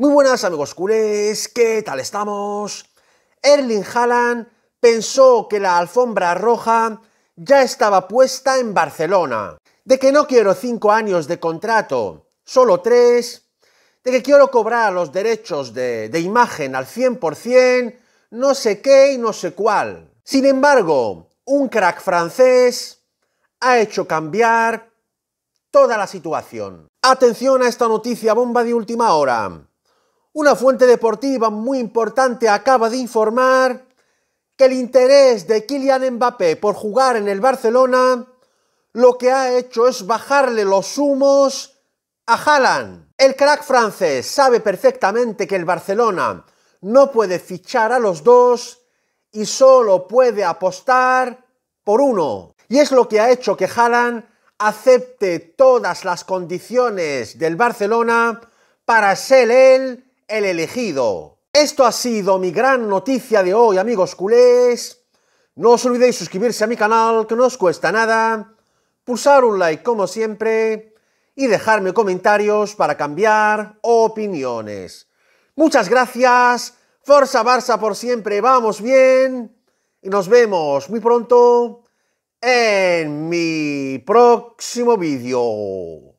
Muy buenas amigos culés, ¿qué tal estamos? Erling Haaland pensó que la alfombra roja ya estaba puesta en Barcelona, de que no quiero cinco años de contrato, solo tres, de que quiero cobrar los derechos de imagen al 100%, no sé qué y no sé cuál. Sin embargo, un crack francés ha hecho cambiar toda la situación. Atención a esta noticia bomba de última hora. Una fuente deportiva muy importante acaba de informar que el interés de Kylian Mbappé por jugar en el Barcelona lo que ha hecho es bajarle los humos a Haaland. El crack francés sabe perfectamente que el Barcelona no puede fichar a los dos y solo puede apostar por uno. Y es lo que ha hecho que Haaland acepte todas las condiciones del Barcelona para ser él el elegido. Esto ha sido mi gran noticia de hoy, amigos culés. No os olvidéis suscribirse a mi canal, que no os cuesta nada, pulsar un like como siempre y dejarme comentarios para cambiar opiniones. Muchas gracias, Forza Barça por siempre, vamos bien y nos vemos muy pronto en mi próximo vídeo.